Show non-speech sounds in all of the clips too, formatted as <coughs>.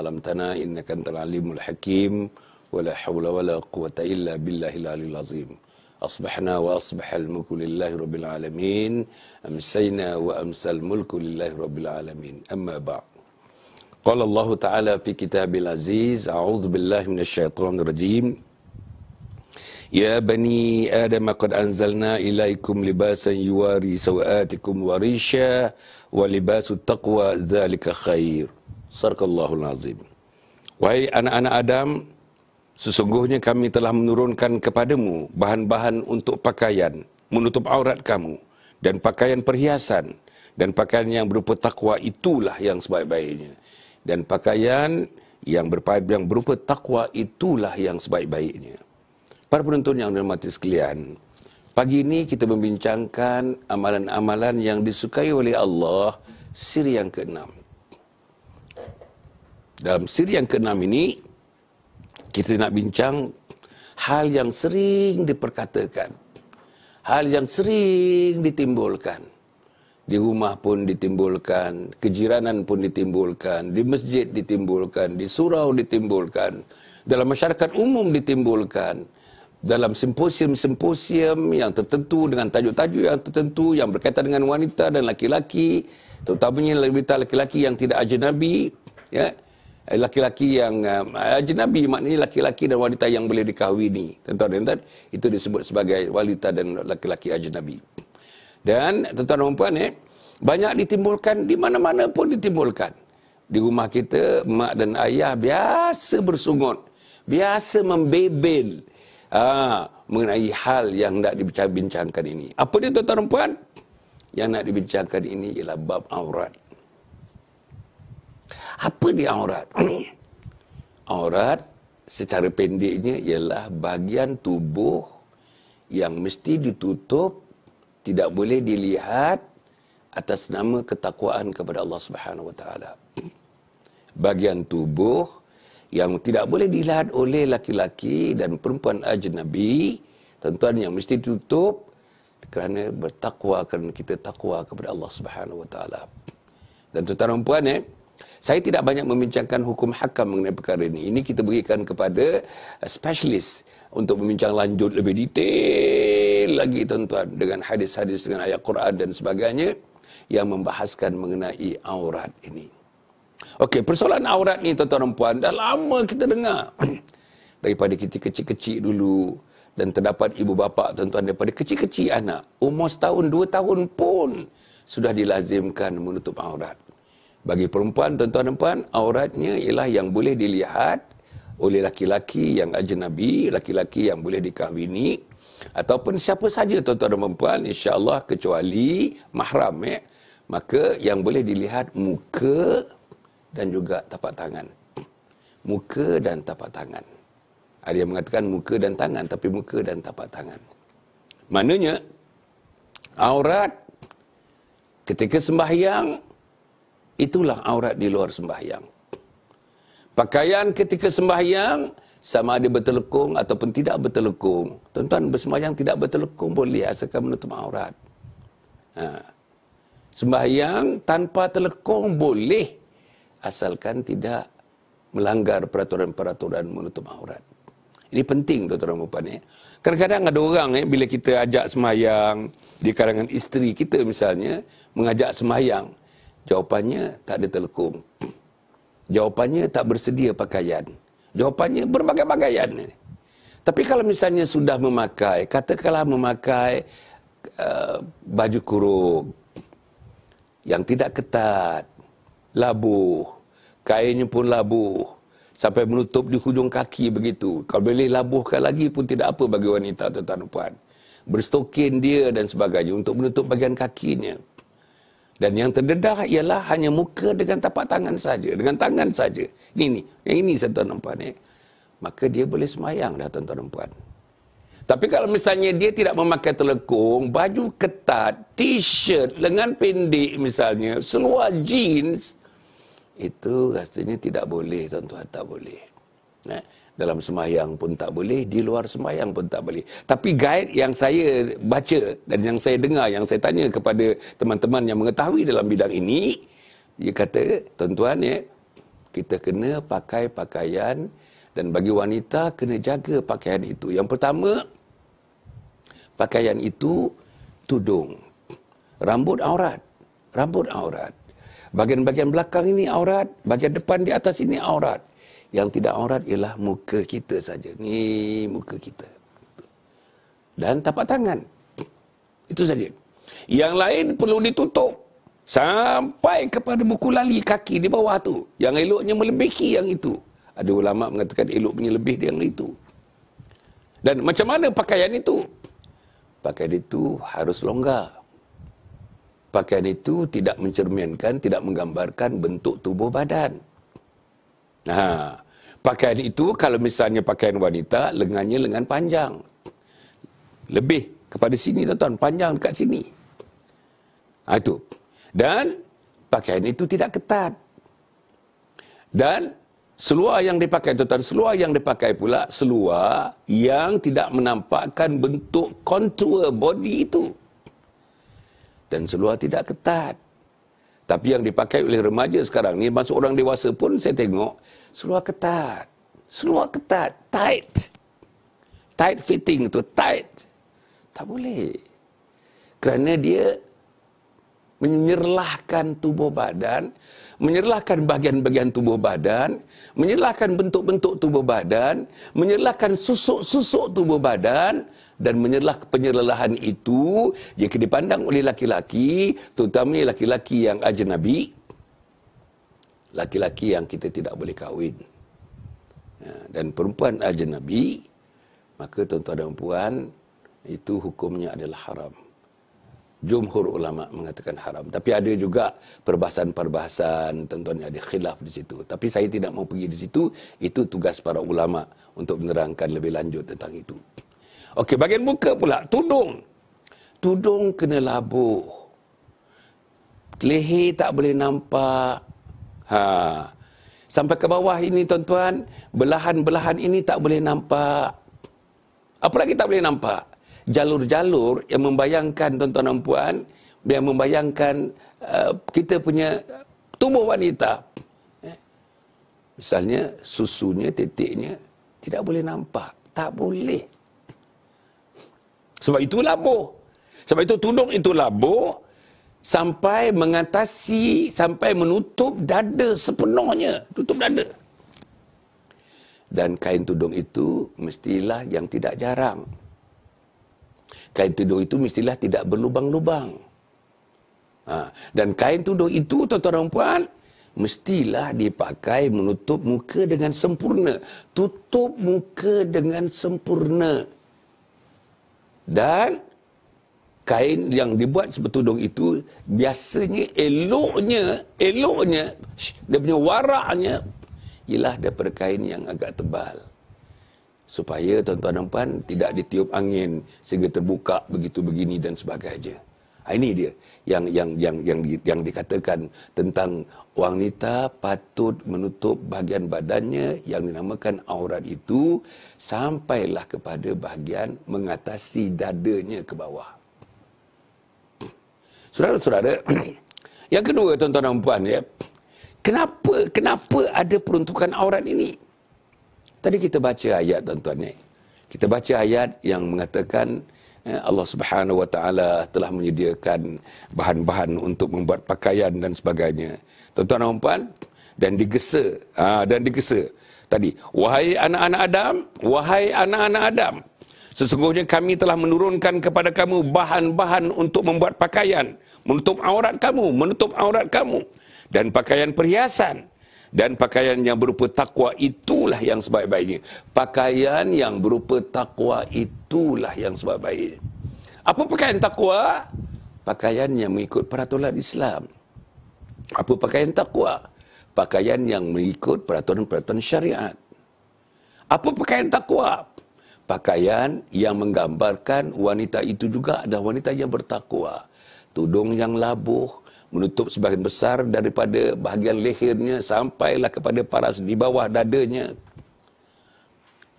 علمتنا إنك أنت العليم الحكيم ولا حول ولا قوة إلا بالله العلي العظيم أصبحنا وأصبح الملك لله رب العالمين أمسينا وأمسى الملك لله رب العالمين أما بعد قال الله تعالى في كتاب العزيز أعوذ بالله من الشيطان الرجيم يا بني آدم قد أنزلنا إليكم لباسا يواري سوآتكم وريشا ولباس التقوى ذلك خير Sarkallahu nazim. Wahai anak-anak Adam, sesungguhnya kami telah menurunkan kepadamu bahan-bahan untuk pakaian, menutup aurat kamu, dan pakaian perhiasan, dan pakaian yang berupa takwa itulah yang sebaik-baiknya. Dan pakaian yang yang berupa takwa itulah yang sebaik-baiknya. Para penonton yang dirahmati sekalian, pagi ini kita membincangkan amalan-amalan yang disukai oleh Allah, siri yang keenam dalam siri yang keenam ini kita nak bincang hal yang sering diperkatakan hal yang sering ditimbulkan di rumah pun ditimbulkan kejiranan pun ditimbulkan di masjid ditimbulkan di surau ditimbulkan dalam masyarakat umum ditimbulkan dalam simposium-simposium yang tertentu dengan tajuk-tajuk yang tertentu yang berkaitan dengan wanita dan laki-laki terutamanya wanita laki-laki yang tidak ajnabi ya Eh, laki-laki yang uh, ajnabi maknanya laki-laki dan wanita yang boleh dikahwini tuan-tuan dan itu disebut sebagai wanita dan laki-laki ajnabi dan tuan-tuan dan puan eh, banyak ditimbulkan di mana-mana pun ditimbulkan di rumah kita mak dan ayah biasa bersungut biasa membebel uh, mengenai hal yang nak dibincangkan ini apa dia tuan-tuan dan puan yang nak dibincangkan ini ialah bab aurat apa dia aurat? <clears throat> aurat secara pendeknya ialah bahagian tubuh yang mesti ditutup, tidak boleh dilihat atas nama ketakwaan kepada Allah Subhanahu Wa Taala. <clears throat> Bahagian tubuh yang tidak boleh dilihat oleh laki-laki dan perempuan ajnabi, tentuan yang mesti ditutup kerana bertakwa kerana kita takwa kepada Allah Subhanahu Wa Taala. Dan tuan-tuan puan eh, saya tidak banyak membincangkan hukum hakam mengenai perkara ini. Ini kita berikan kepada uh, specialist untuk membincang lanjut lebih detail lagi tuan-tuan dengan hadis-hadis dengan ayat Quran dan sebagainya yang membahaskan mengenai aurat ini. Okey, persoalan aurat ni tuan-tuan dan puan dah lama kita dengar <clears throat> daripada kita kecil-kecil dulu dan terdapat ibu bapa tuan-tuan daripada kecil-kecil anak umur setahun dua tahun pun sudah dilazimkan menutup aurat. Bagi perempuan, tuan-tuan dan puan, auratnya ialah yang boleh dilihat oleh laki-laki yang ajnabi, laki-laki yang boleh dikahwini ataupun siapa saja tuan-tuan dan puan, insya-Allah kecuali mahram eh. Maka yang boleh dilihat muka dan juga tapak tangan. Muka dan tapak tangan. Ada yang mengatakan muka dan tangan tapi muka dan tapak tangan. Maknanya aurat ketika sembahyang Itulah aurat di luar sembahyang. Pakaian ketika sembahyang, sama ada bertelekung ataupun tidak bertelekung. Tuan-tuan, bersembahyang tidak bertelekung boleh asalkan menutup aurat. Ha. Sembahyang tanpa telekung boleh asalkan tidak melanggar peraturan-peraturan menutup aurat. Ini penting tu tuan dan puan ya. Eh. Kadang-kadang ada orang eh, bila kita ajak semayang di kalangan isteri kita misalnya mengajak semayang. Jawapannya tak ada telekom. Jawapannya tak bersedia pakaian. Jawapannya berbagai pakaian. Tapi kalau misalnya sudah memakai, katakanlah memakai uh, baju kurung yang tidak ketat, labuh, kainnya pun labuh, sampai menutup di hujung kaki begitu. Kalau boleh labuhkan lagi pun tidak apa bagi wanita atau tuan Berstokin dia dan sebagainya untuk menutup bagian kakinya. Dan yang terdedah ialah hanya muka dengan tapak tangan saja, dengan tangan saja. Ini ni, yang ini saya tuan nampak ni. Eh. Maka dia boleh semayang dah tuan-tuan dan puan. Tapi kalau misalnya dia tidak memakai telekung, baju ketat, t-shirt, lengan pendek misalnya, seluar jeans, itu rasanya tidak boleh tuan-tuan, tak boleh. Nah dalam semayang pun tak boleh, di luar semayang pun tak boleh. Tapi guide yang saya baca dan yang saya dengar, yang saya tanya kepada teman-teman yang mengetahui dalam bidang ini, dia kata, tuan-tuan, ya, kita kena pakai pakaian dan bagi wanita kena jaga pakaian itu. Yang pertama, pakaian itu tudung. Rambut aurat. Rambut aurat. Bagian-bagian belakang ini aurat, bagian depan di atas ini aurat yang tidak aurat ialah muka kita saja. Ni muka kita. Dan tapak tangan. Itu saja. Yang lain perlu ditutup sampai kepada buku lali kaki di bawah tu. Yang eloknya melebihi yang itu. Ada ulama mengatakan elok punya lebih dari yang itu. Dan macam mana pakaian itu? Pakaian itu harus longgar. Pakaian itu tidak mencerminkan, tidak menggambarkan bentuk tubuh badan. Ha. Pakaian itu kalau misalnya pakaian wanita, lengannya lengan panjang. Lebih kepada sini tuan-tuan, panjang dekat sini. Ha, itu. Dan pakaian itu tidak ketat. Dan seluar yang dipakai tuan-tuan, seluar yang dipakai pula, seluar yang tidak menampakkan bentuk kontur body itu. Dan seluar tidak ketat. Tapi yang dipakai oleh remaja sekarang ni, masuk orang dewasa pun saya tengok, seluar ketat. Seluar ketat. Tight. Tight fitting tu. Tight. Tak boleh. Kerana dia menyerlahkan tubuh badan, menyerlahkan bahagian-bahagian tubuh badan, menyerlahkan bentuk-bentuk tubuh badan, menyerlahkan susuk-susuk tubuh badan, dan menyerlah penyerlahan itu jika dipandang oleh laki-laki terutamanya laki-laki yang ajnabi laki-laki yang kita tidak boleh kahwin ya, dan perempuan ajnabi maka tuan-tuan dan puan itu hukumnya adalah haram jumhur ulama mengatakan haram tapi ada juga perbahasan-perbahasan tuan ada khilaf di situ tapi saya tidak mau pergi di situ itu tugas para ulama untuk menerangkan lebih lanjut tentang itu Okey, bahagian muka pula, tudung. Tudung kena labuh. Leher tak boleh nampak. Ha. Sampai ke bawah ini tuan-tuan, belahan-belahan ini tak boleh nampak. Apa lagi tak boleh nampak? Jalur-jalur yang membayangkan tuan-tuan dan puan, yang membayangkan uh, kita punya tubuh wanita. Eh. Misalnya susunya, titiknya tidak boleh nampak. Tak boleh sebab itu labuh. Sebab itu tudung itu labuh sampai mengatasi, sampai menutup dada sepenuhnya. Tutup dada. Dan kain tudung itu mestilah yang tidak jarang. Kain tudung itu mestilah tidak berlubang-lubang. Ha. Dan kain tudung itu, tuan-tuan dan puan, mestilah dipakai menutup muka dengan sempurna. Tutup muka dengan sempurna. Dan kain yang dibuat seperti sepertudung itu biasanya eloknya, eloknya, shh, dia punya waraknya ialah daripada kain yang agak tebal. Supaya tuan-tuan dan puan tidak ditiup angin sehingga terbuka begitu begini dan sebagainya. Ah, ini dia yang yang yang yang yang, yang dikatakan tentang wanita patut menutup bahagian badannya yang dinamakan aurat itu sampailah kepada bahagian mengatasi dadanya ke bawah. Saudara-saudara, <clears throat> yang kedua tuan-tuan dan puan ya. Kenapa kenapa ada peruntukan aurat ini? Tadi kita baca ayat tuan-tuan ya. Kita baca ayat yang mengatakan Eh, Allah Subhanahu Wa Taala telah menyediakan bahan-bahan untuk membuat pakaian dan sebagainya. Tuan-tuan dan puan dan digesa ha, dan digesa tadi wahai anak-anak Adam wahai anak-anak Adam sesungguhnya kami telah menurunkan kepada kamu bahan-bahan untuk membuat pakaian menutup aurat kamu menutup aurat kamu dan pakaian perhiasan dan pakaian yang berupa takwa itulah yang sebaik-baiknya. Pakaian yang berupa takwa itulah yang sebaik-baiknya. Apa pakaian takwa? Pakaian yang mengikut peraturan Islam. Apa pakaian takwa? Pakaian yang mengikut peraturan-peraturan syariat. Apa pakaian takwa? Pakaian yang menggambarkan wanita itu juga adalah wanita yang bertakwa. Tudung yang labuh, menutup sebahagian besar daripada bahagian lehernya sampailah kepada paras di bawah dadanya.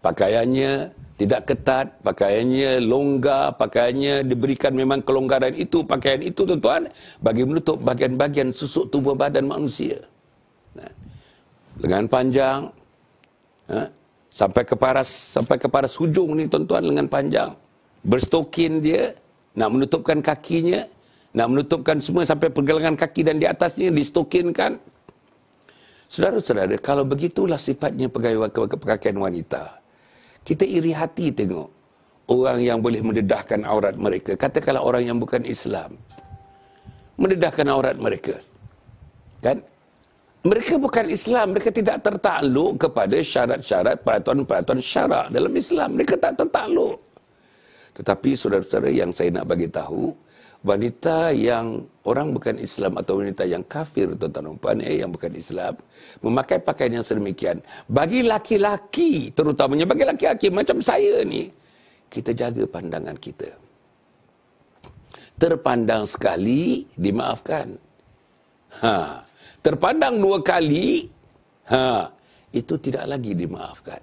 Pakaiannya tidak ketat, pakaiannya longgar, pakaiannya diberikan memang kelonggaran itu, pakaian itu tuan-tuan bagi menutup bahagian-bahagian susuk tubuh badan manusia. Lengan panjang, ha, sampai ke paras sampai ke paras hujung ni tuan-tuan lengan panjang berstokin dia nak menutupkan kakinya nak menutupkan semua sampai pergelangan kaki dan di atasnya distokinkan. Saudara-saudara, kalau begitulah sifatnya pegawai pakaian wanita. Kita iri hati tengok orang yang boleh mendedahkan aurat mereka. Katakanlah orang yang bukan Islam. Mendedahkan aurat mereka. Kan? Mereka bukan Islam. Mereka tidak tertakluk kepada syarat-syarat, peraturan-peraturan syarak dalam Islam. Mereka tak tertakluk. Tetapi saudara-saudara yang saya nak bagi tahu, wanita yang orang bukan Islam atau wanita yang kafir tuan-tuan dan puan eh, yang bukan Islam memakai pakaian yang sedemikian bagi laki-laki terutamanya bagi laki-laki macam saya ni kita jaga pandangan kita terpandang sekali dimaafkan ha terpandang dua kali ha itu tidak lagi dimaafkan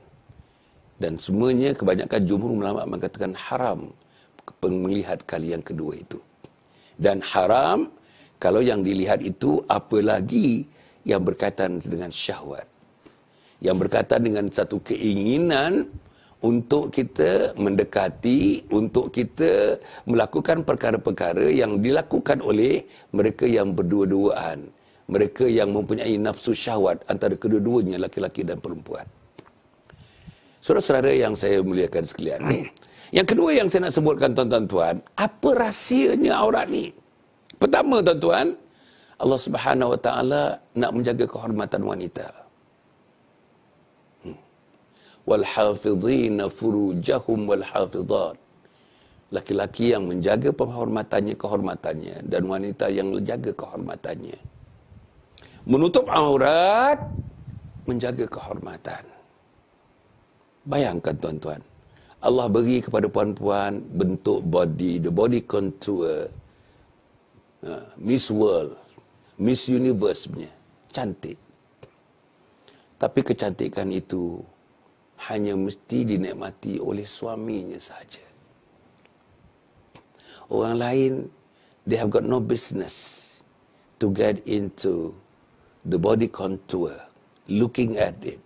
dan semuanya kebanyakan jumhur ulama mengatakan haram penglihat kali yang kedua itu dan haram kalau yang dilihat itu apalagi yang berkaitan dengan syahwat yang berkaitan dengan satu keinginan untuk kita mendekati untuk kita melakukan perkara-perkara yang dilakukan oleh mereka yang berdua-duaan mereka yang mempunyai nafsu syahwat antara kedua-duanya laki-laki dan perempuan Saudara-saudara yang saya muliakan sekalian yang kedua yang saya nak sebutkan tuan-tuan, apa rahsianya aurat ni? Pertama tuan-tuan, Allah Subhanahu Wa Taala nak menjaga kehormatan wanita. Hmm. Wal hafizina furujahum wal hafizat. Laki-laki yang menjaga penghormatannya, kehormatannya. Dan wanita yang menjaga kehormatannya. Menutup aurat, menjaga kehormatan. Bayangkan tuan-tuan, Allah beri kepada puan-puan bentuk body, the body contour. Ha, Miss World, Miss Universe punya. Cantik. Tapi kecantikan itu hanya mesti dinikmati oleh suaminya saja. Orang lain, they have got no business to get into the body contour, looking at it,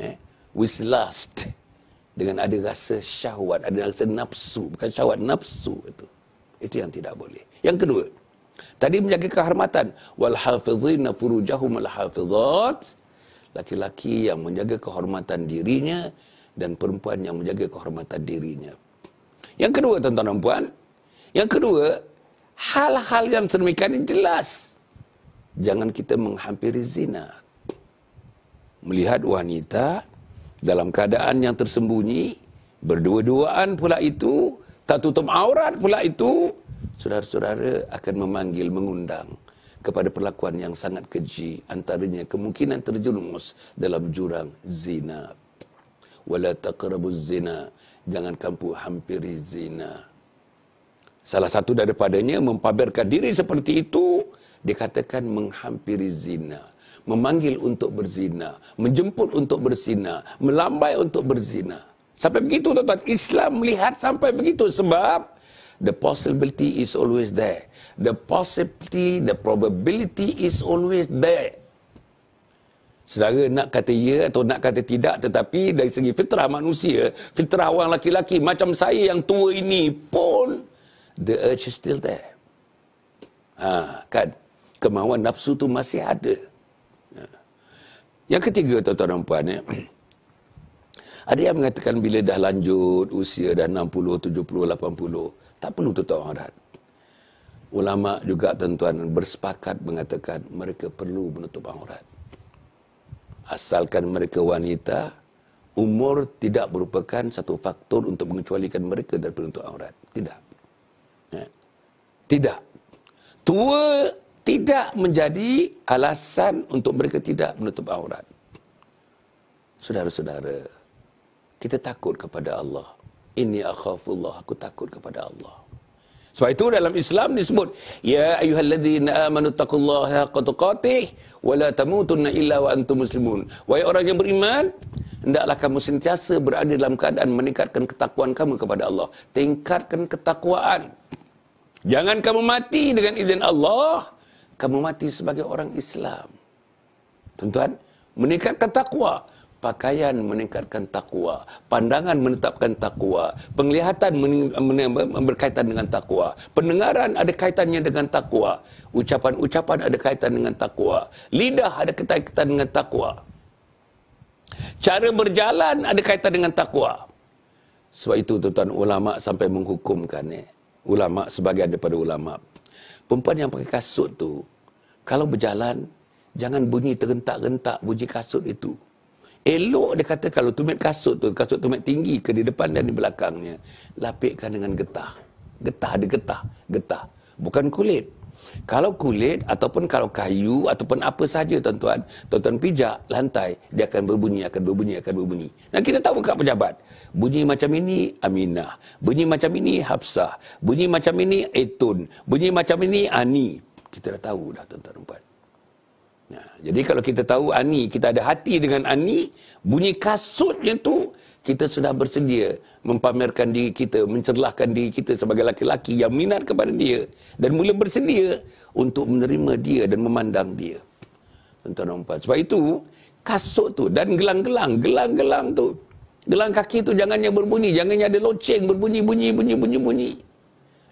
eh, with lust dengan ada rasa syahwat, ada rasa nafsu. Bukan syahwat, nafsu itu. Itu yang tidak boleh. Yang kedua, tadi menjaga kehormatan. Walhafizina furujahum alhafizat. Laki-laki yang menjaga kehormatan dirinya dan perempuan yang menjaga kehormatan dirinya. Yang kedua, tuan-tuan dan puan. Yang kedua, hal-hal yang sedemikian ini jelas. Jangan kita menghampiri zina. Melihat wanita, dalam keadaan yang tersembunyi, berdua-duaan pula itu, tak tutup aurat pula itu, saudara-saudara akan memanggil, mengundang kepada perlakuan yang sangat keji, antaranya kemungkinan terjerumus dalam jurang zina. Wala taqrabuz zina, jangan kamu hampiri zina. Salah satu daripadanya mempamerkan diri seperti itu, dikatakan menghampiri zina memanggil untuk berzina, menjemput untuk berzina, melambai untuk berzina. Sampai begitu tuan-tuan, Islam melihat sampai begitu sebab the possibility is always there. The possibility, the probability is always there. Sedara nak kata ya atau nak kata tidak tetapi dari segi fitrah manusia, fitrah orang laki-laki macam saya yang tua ini pun the urge is still there. Ha, kan? Kemauan nafsu tu masih ada. Yang ketiga tuan-tuan dan puan ya. Eh. <clears throat> Ada yang mengatakan bila dah lanjut usia dah 60, 70, 80, tak perlu tutup aurat. Ulama juga tuan-tuan bersepakat mengatakan mereka perlu menutup aurat. Asalkan mereka wanita, umur tidak merupakan satu faktor untuk mengecualikan mereka daripada untuk aurat. Tidak. Ya. Tidak. Tua tidak menjadi alasan untuk mereka tidak menutup aurat. Saudara-saudara, kita takut kepada Allah. Ini akhafullah, aku takut kepada Allah. Sebab itu dalam Islam disebut, Ya ayuhalladzina amanu taqullaha qatuqatih, wa la tamutunna illa wa antum muslimun. Wahai orang yang beriman, hendaklah kamu sentiasa berada dalam keadaan meningkatkan ketakwaan kamu kepada Allah. Tingkatkan ketakwaan. Jangan kamu mati dengan izin Allah, kamu mati sebagai orang Islam. Tuan-tuan, meningkatkan takwa. Pakaian meningkatkan takwa. Pandangan menetapkan takwa. Penglihatan berkaitan dengan takwa. Pendengaran ada kaitannya dengan takwa. Ucapan-ucapan ada kaitan dengan takwa. Lidah ada kaitan dengan takwa. Cara berjalan ada kaitan dengan takwa. Sebab itu tuan-tuan ulama sampai menghukumkan ya. Ulama sebagai daripada ulama perempuan yang pakai kasut tu kalau berjalan jangan bunyi terentak-rentak bunyi kasut itu elok dia kata kalau tumit kasut tu kasut tumit tinggi ke di depan dan di belakangnya lapikkan dengan getah getah dia getah getah bukan kulit kalau kulit ataupun kalau kayu ataupun apa saja tuan-tuan, tuan-tuan pijak lantai, dia akan berbunyi, akan berbunyi, akan berbunyi. Dan kita tahu kat pejabat, bunyi macam ini Aminah, bunyi macam ini Hafsah, bunyi macam ini Etun, bunyi macam ini Ani. Kita dah tahu dah tuan-tuan rupan. Nah, jadi kalau kita tahu Ani, kita ada hati dengan Ani, bunyi kasutnya tu kita sudah bersedia mempamerkan diri kita, mencerlahkan diri kita sebagai laki-laki yang minat kepada dia dan mula bersedia untuk menerima dia dan memandang dia. Tuan-tuan dan puan. Sebab itu, kasut tu dan gelang-gelang, gelang-gelang tu, gelang kaki tu jangannya berbunyi, jangannya ada loceng berbunyi-bunyi, bunyi-bunyi-bunyi.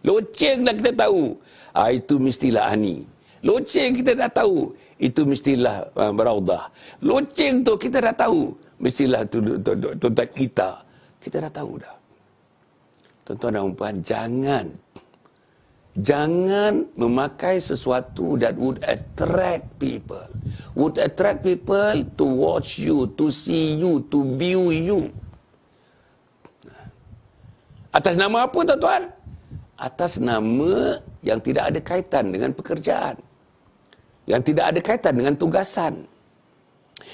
Loceng dah kita tahu. Ah, itu mestilah Ani. Loceng kita dah tahu. Itu mestilah uh, Beraudah. Loceng tu kita dah tahu. Mestilah tu, tu, tu, tu, tu, kita dah tahu dah. Tuan-tuan dan puan, jangan jangan memakai sesuatu that would attract people. Would attract people to watch you, to see you, to view you. Atas nama apa tuan-tuan? Atas nama yang tidak ada kaitan dengan pekerjaan. Yang tidak ada kaitan dengan tugasan.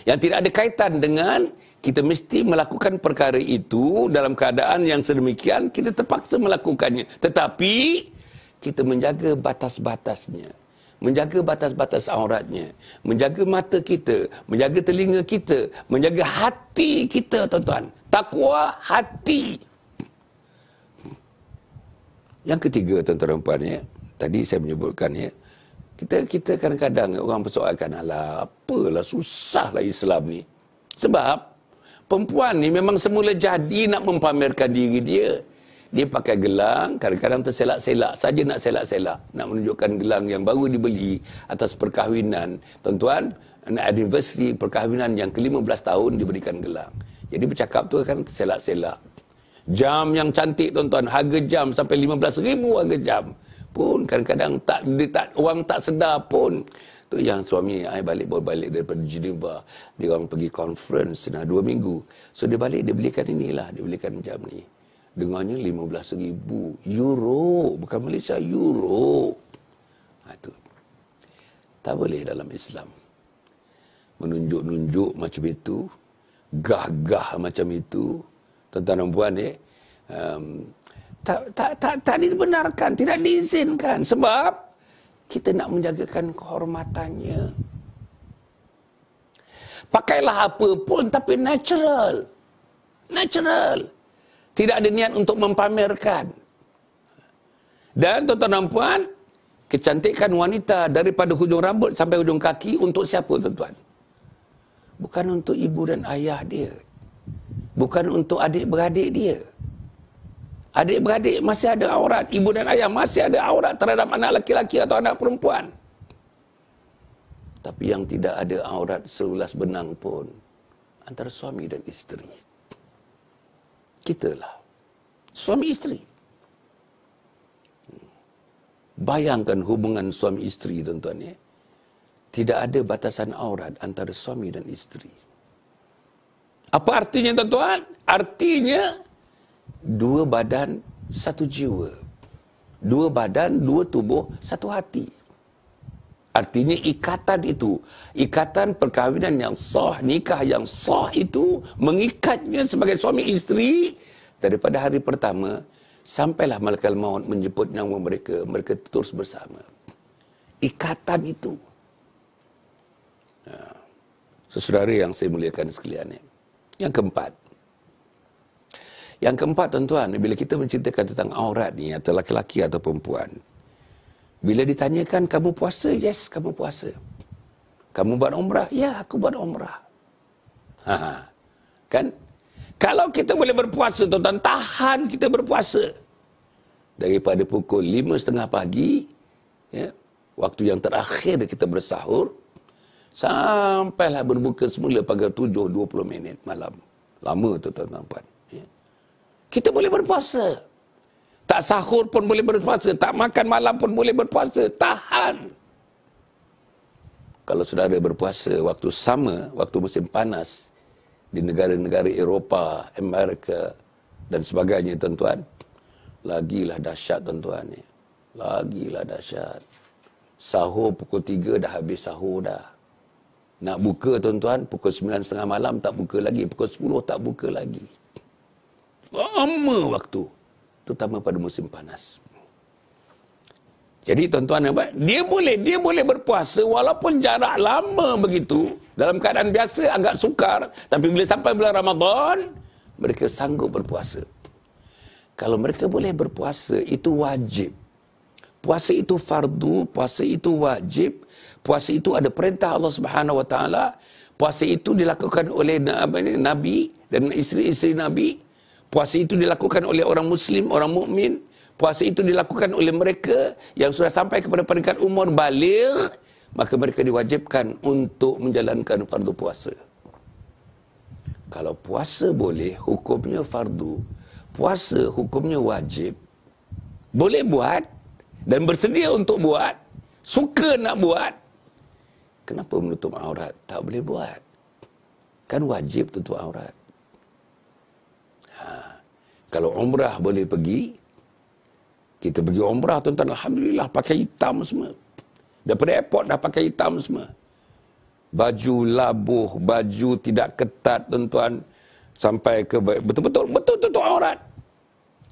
Yang tidak ada kaitan dengan kita mesti melakukan perkara itu dalam keadaan yang sedemikian kita terpaksa melakukannya tetapi kita menjaga batas-batasnya menjaga batas-batas auratnya menjaga mata kita menjaga telinga kita menjaga hati kita tuan-tuan takwa hati yang ketiga tuan-tuan dan puan ya tadi saya menyebutkan ya kita kita kadang-kadang orang persoalkan Allah apalah susahlah Islam ni sebab Perempuan ni memang semula jadi nak mempamerkan diri dia. Dia pakai gelang, kadang-kadang terselak-selak saja nak selak-selak. Nak menunjukkan gelang yang baru dibeli atas perkahwinan. Tuan-tuan, anniversary perkahwinan yang ke-15 tahun diberikan gelang. Jadi bercakap tu kan terselak-selak. Jam yang cantik tuan-tuan, harga jam sampai 15 ribu harga jam pun kadang-kadang tak, tak, orang tak sedar pun ke yang suami saya balik bawa balik daripada Geneva dia orang pergi conference nah dua minggu so dia balik dia belikan inilah dia belikan jam ni dengannya 15 ribu euro bukan Malaysia euro ha, tu. tak boleh dalam Islam menunjuk-nunjuk macam itu gah gah macam itu tuan-tuan dan puan eh, um, tak, tak, tak, tak dibenarkan tidak diizinkan sebab kita nak menjagakan kehormatannya. Pakailah apa pun tapi natural. Natural. Tidak ada niat untuk mempamerkan. Dan tuan-tuan dan puan, kecantikan wanita daripada hujung rambut sampai hujung kaki untuk siapa tuan-tuan? Bukan untuk ibu dan ayah dia. Bukan untuk adik-beradik dia. Adik-beradik masih ada aurat. Ibu dan ayah masih ada aurat terhadap anak laki-laki atau anak perempuan. Tapi yang tidak ada aurat seulas benang pun antara suami dan isteri. Kitalah. Suami isteri. Bayangkan hubungan suami isteri tuan-tuan ya. Tidak ada batasan aurat antara suami dan isteri. Apa artinya tuan-tuan? Artinya dua badan satu jiwa. Dua badan, dua tubuh, satu hati. Artinya ikatan itu, ikatan perkahwinan yang sah, nikah yang sah itu mengikatnya sebagai suami isteri daripada hari pertama sampailah malaikat maut menjemput nyawa mereka, mereka terus bersama. Ikatan itu. Ya. Ha. Sesudara yang saya muliakan sekalian. Yang keempat, yang keempat tuan-tuan, bila kita menceritakan tentang aurat ni atau laki-laki atau perempuan. Bila ditanyakan kamu puasa? Yes, kamu puasa. Kamu buat umrah? Ya, aku buat umrah. Ha. ha. Kan? Kalau kita boleh berpuasa tuan-tuan, tahan kita berpuasa. Daripada pukul 5.30 pagi, ya, waktu yang terakhir kita bersahur, sampailah berbuka semula pada 7.20 minit malam. Lama tu tuan-tuan. Kita boleh berpuasa. Tak sahur pun boleh berpuasa. Tak makan malam pun boleh berpuasa. Tahan. Kalau sudah ada berpuasa waktu sama, waktu musim panas di negara-negara Eropah, Amerika dan sebagainya tuan-tuan, lagilah dahsyat tuan-tuan ni. Lagilah dahsyat. Sahur pukul 3 dah habis sahur dah. Nak buka tuan-tuan, pukul 9.30 malam tak buka lagi. Pukul 10 tak buka lagi lama waktu terutama pada musim panas jadi tuan-tuan apa dia boleh dia boleh berpuasa walaupun jarak lama begitu dalam keadaan biasa agak sukar tapi bila sampai bulan Ramadan mereka sanggup berpuasa kalau mereka boleh berpuasa itu wajib puasa itu fardu puasa itu wajib puasa itu ada perintah Allah Subhanahu wa taala puasa itu dilakukan oleh nabi dan isteri-isteri nabi Puasa itu dilakukan oleh orang Muslim, orang mukmin. Puasa itu dilakukan oleh mereka yang sudah sampai kepada peringkat umur balik. Maka mereka diwajibkan untuk menjalankan fardu puasa. Kalau puasa boleh, hukumnya fardu. Puasa hukumnya wajib. Boleh buat dan bersedia untuk buat. Suka nak buat. Kenapa menutup aurat? Tak boleh buat. Kan wajib tutup aurat kalau umrah boleh pergi kita pergi umrah tuan-tuan alhamdulillah pakai hitam semua daripada airport dah pakai hitam semua baju labuh baju tidak ketat tuan-tuan sampai ke betul-betul betul-betul aurat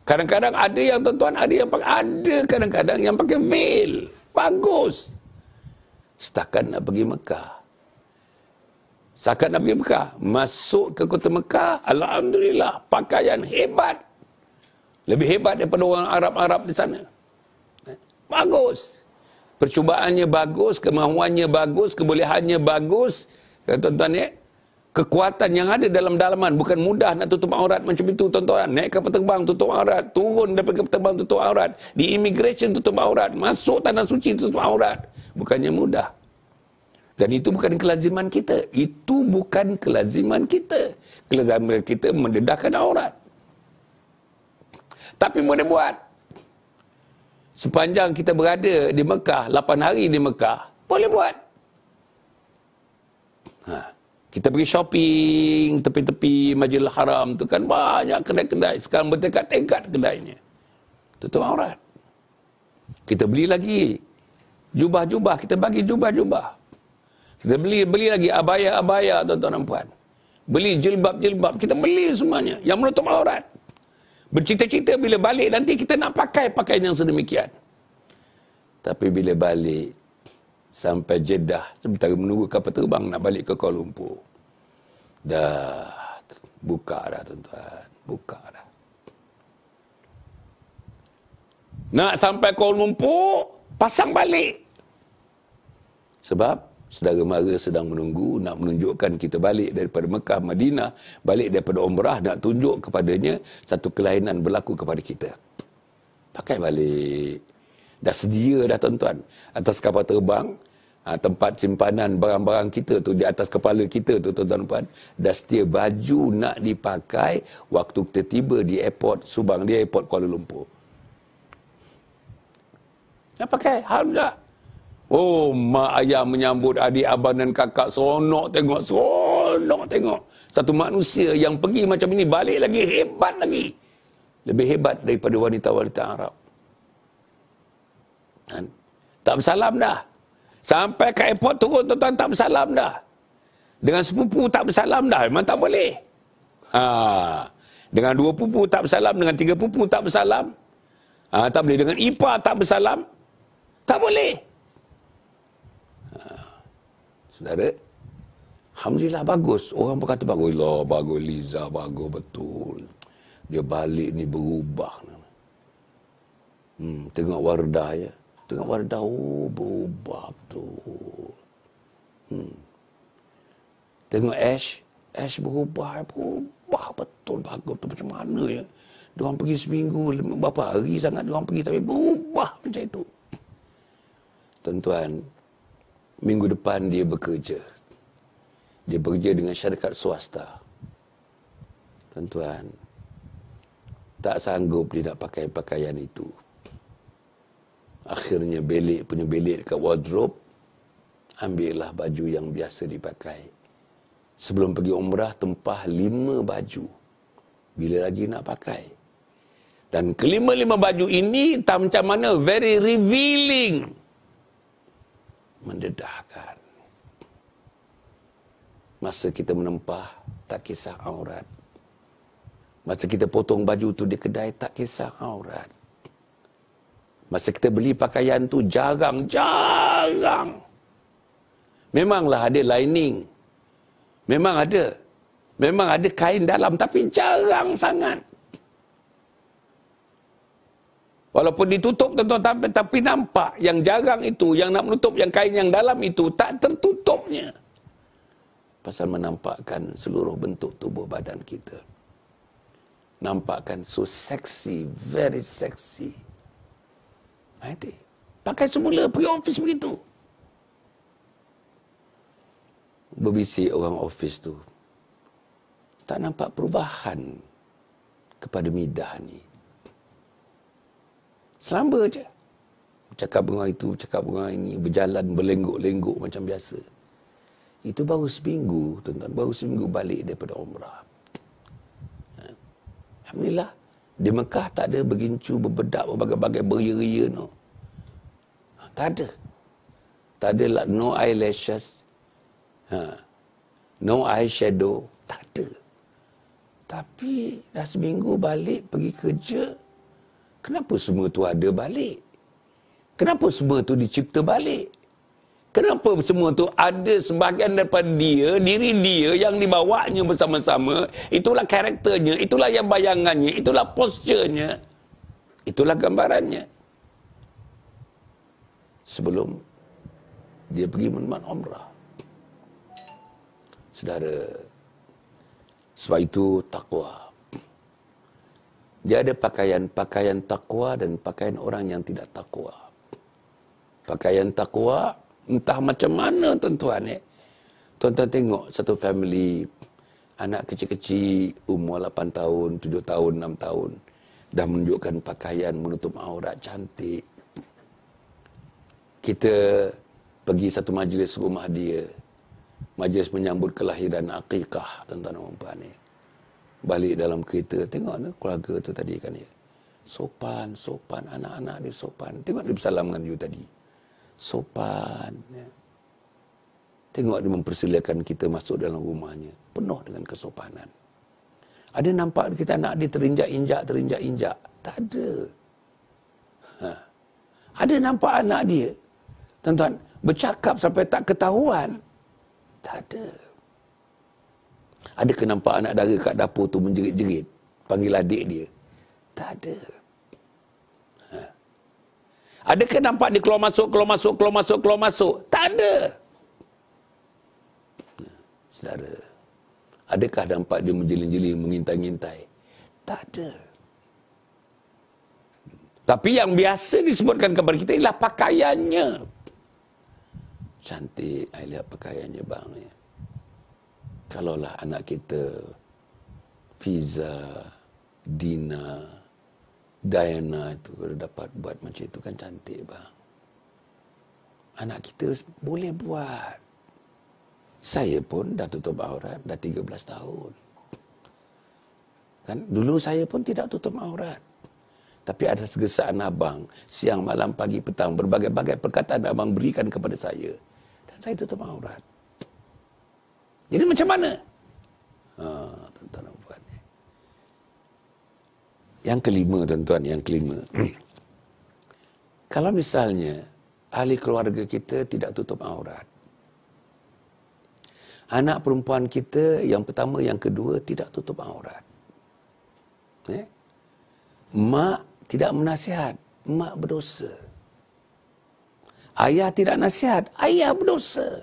kadang-kadang ada yang tuan-tuan ada yang pakai ada kadang-kadang yang pakai veil bagus setakat nak pergi Mekah setakat nak pergi Mekah masuk ke kota Mekah alhamdulillah pakaian hebat lebih hebat daripada orang Arab-Arab di sana. Bagus. Percubaannya bagus, kemahuannya bagus, kebolehannya bagus. Ya, tuan-tuan ya. Kekuatan yang ada dalam dalaman bukan mudah nak tutup aurat macam itu tuan-tuan. Naik kapal terbang tutup aurat, turun dapat kapal terbang tutup aurat, di immigration tutup aurat, masuk tanah suci tutup aurat. Bukannya mudah. Dan itu bukan kelaziman kita. Itu bukan kelaziman kita. Kelaziman kita mendedahkan aurat tapi boleh buat. Sepanjang kita berada di Mekah, 8 hari di Mekah, boleh buat. Ha. Kita pergi shopping tepi-tepi Majlis Haram tu kan banyak kedai-kedai. Sekarang berdekat tingkat kedainya. Tutup aurat. Kita beli lagi. Jubah-jubah. Kita bagi jubah-jubah. Kita beli beli lagi abaya-abaya tuan-tuan dan puan. Beli jilbab-jilbab. Kita beli semuanya. Yang menutup aurat. Bercita-cita bila balik nanti kita nak pakai pakaian yang sedemikian. Tapi bila balik sampai Jeddah sementara menunggu kapal terbang nak balik ke Kuala Lumpur. Dah buka dah tuan-tuan, buka dah. Nak sampai Kuala Lumpur, pasang balik. Sebab saudara mara sedang menunggu nak menunjukkan kita balik daripada Mekah Madinah balik daripada umrah nak tunjuk kepadanya satu kelainan berlaku kepada kita pakai balik dah sedia dah tuan-tuan atas kapal terbang ah, tempat simpanan barang-barang kita tu di atas kepala kita tu tuan-tuan dah setia baju nak dipakai waktu kita tiba di airport Subang di airport Kuala Lumpur nak pakai hal Oh, mak ayah menyambut adik abang dan kakak seronok tengok, seronok tengok. Satu manusia yang pergi macam ini balik lagi hebat lagi. Lebih hebat daripada wanita-wanita Arab. Kan? Tak bersalam dah. Sampai ke airport turun tuan-tuan tak bersalam dah. Dengan sepupu tak bersalam dah. Memang tak boleh. Ha. Dengan dua pupu tak bersalam. Dengan tiga pupu tak bersalam. Ha, tak boleh. Dengan ipar tak bersalam. Tak boleh. Tak boleh saudara. Alhamdulillah bagus. Orang pun kata bagus. Lah, bagus Liza, bagus betul. Dia balik ni berubah. Hmm, tengok Wardah ya. Tengok Wardah, oh berubah betul. Hmm. Tengok Ash, Ash berubah, berubah betul. Bagus tu macam mana ya. Dia orang pergi seminggu, berapa hari sangat dia orang pergi. Tapi berubah macam itu. Tuan-tuan, minggu depan dia bekerja. Dia bekerja dengan syarikat swasta. Tuan-tuan, tak sanggup dia nak pakai pakaian itu. Akhirnya belik punya belik dekat wardrobe, ambillah baju yang biasa dipakai. Sebelum pergi umrah, tempah lima baju. Bila lagi nak pakai? Dan kelima-lima baju ini, tak macam mana, very revealing. Revealing mendedahkan. Masa kita menempah, tak kisah aurat. Masa kita potong baju tu di kedai, tak kisah aurat. Masa kita beli pakaian tu jarang, jarang. Memanglah ada lining. Memang ada. Memang ada kain dalam tapi jarang sangat. Walaupun ditutup tentu tuan tapi, tapi nampak yang jarang itu, yang nak menutup yang kain yang dalam itu tak tertutupnya. Pasal menampakkan seluruh bentuk tubuh badan kita. Nampakkan so sexy, very sexy. Nanti, ha, pakai semula pergi office begitu. Berbisik orang office tu. Tak nampak perubahan kepada midah ni. Selamba je. Cakap bunga itu, cakap bunga ini, berjalan berlenggok-lenggok macam biasa. Itu baru seminggu, tuan-tuan. Baru seminggu balik daripada Umrah. Ha. Alhamdulillah. Di Mekah tak ada bergincu, berbedak, berbagai-bagai beria-ria no. Ha, tak ada. Tak ada like, lah, no eyelashes. Ha. No eyeshadow. Tak ada. Tapi dah seminggu balik pergi kerja, Kenapa semua tu ada balik? Kenapa semua tu dicipta balik? Kenapa semua tu ada sebahagian daripada dia, diri dia yang dibawanya bersama-sama, itulah karakternya, itulah yang bayangannya, itulah posturnya, itulah gambarannya. Sebelum dia pergi menemani Omrah, Saudara, sebab itu takwa. Dia ada pakaian-pakaian takwa dan pakaian orang yang tidak takwa. Pakaian takwa entah macam mana tuan-tuan eh. Tuan-tuan tengok satu family anak kecil-kecil umur 8 tahun, 7 tahun, 6 tahun dah menunjukkan pakaian menutup aurat cantik. Kita pergi satu majlis rumah dia. Majlis menyambut kelahiran akikah tuan-tuan dan puan-puan eh balik dalam kereta tengok tu keluarga tu tadi kan ya sopan sopan anak-anak dia sopan tengok dia bersalam dengan you tadi sopan ya. tengok dia mempersilakan kita masuk dalam rumahnya penuh dengan kesopanan ada nampak kita nak dia terinjak-injak terinjak-injak tak ada ha. ada nampak anak dia tuan-tuan bercakap sampai tak ketahuan tak ada ada ke nampak anak dara kat dapur tu menjerit-jerit? Panggil adik dia. Tak ada. Ha. Ada ke nampak dia keluar masuk, keluar masuk, keluar masuk, keluar masuk? Tak ada. Ha. Saudara, adakah nampak dia menjeling-jeling, mengintai intai Tak ada. Tapi yang biasa disebutkan kepada kita ialah pakaiannya. Cantik, saya lihat pakaiannya bang. Ya kalaulah anak kita Fiza, Dina, Diana itu kalau dapat buat macam itu kan cantik bang. Anak kita boleh buat. Saya pun dah tutup aurat dah 13 tahun. Kan dulu saya pun tidak tutup aurat. Tapi ada segesaan abang siang malam pagi petang berbagai-bagai perkataan abang berikan kepada saya dan saya tutup aurat. Jadi macam mana? Ha, tuan-tuan dan puan. Yang kelima, tuan-tuan, yang kelima. <clears throat> Kalau misalnya ahli keluarga kita tidak tutup aurat. Anak perempuan kita yang pertama, yang kedua tidak tutup aurat. Eh? Mak tidak menasihat, mak berdosa. Ayah tidak nasihat, ayah berdosa.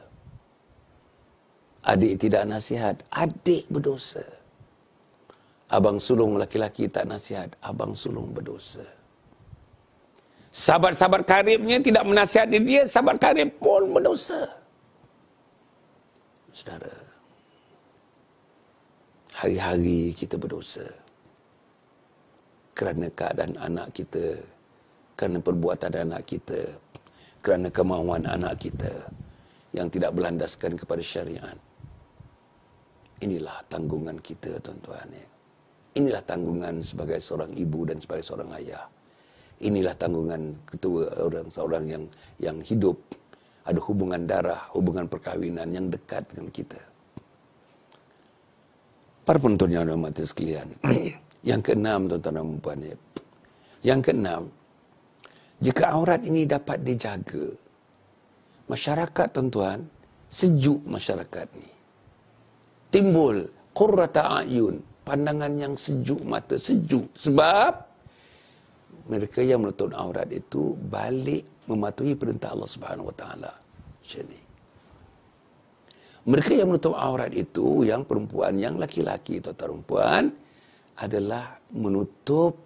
Adik tidak nasihat, adik berdosa. Abang sulung laki-laki tak nasihat, abang sulung berdosa. Sahabat-sahabat karibnya tidak menasihati dia, sahabat karib pun berdosa. Saudara, hari-hari kita berdosa. Kerana keadaan anak kita, kerana perbuatan anak kita, kerana kemauan anak kita yang tidak berlandaskan kepada syariat. Inilah tanggungan kita tuan-tuan ya. Inilah tanggungan sebagai seorang ibu dan sebagai seorang ayah. Inilah tanggungan ketua orang seorang yang yang hidup ada hubungan darah, hubungan perkahwinan yang dekat dengan kita. Para penonton yang hormati sekalian. <clears throat> yang keenam tuan-tuan dan puan ya. Yang keenam jika aurat ini dapat dijaga masyarakat tuan-tuan sejuk masyarakat ni timbul qurrata ayun pandangan yang sejuk mata sejuk sebab mereka yang menutup aurat itu balik mematuhi perintah Allah Subhanahu wa taala sini mereka yang menutup aurat itu yang perempuan yang laki-laki atau perempuan adalah menutup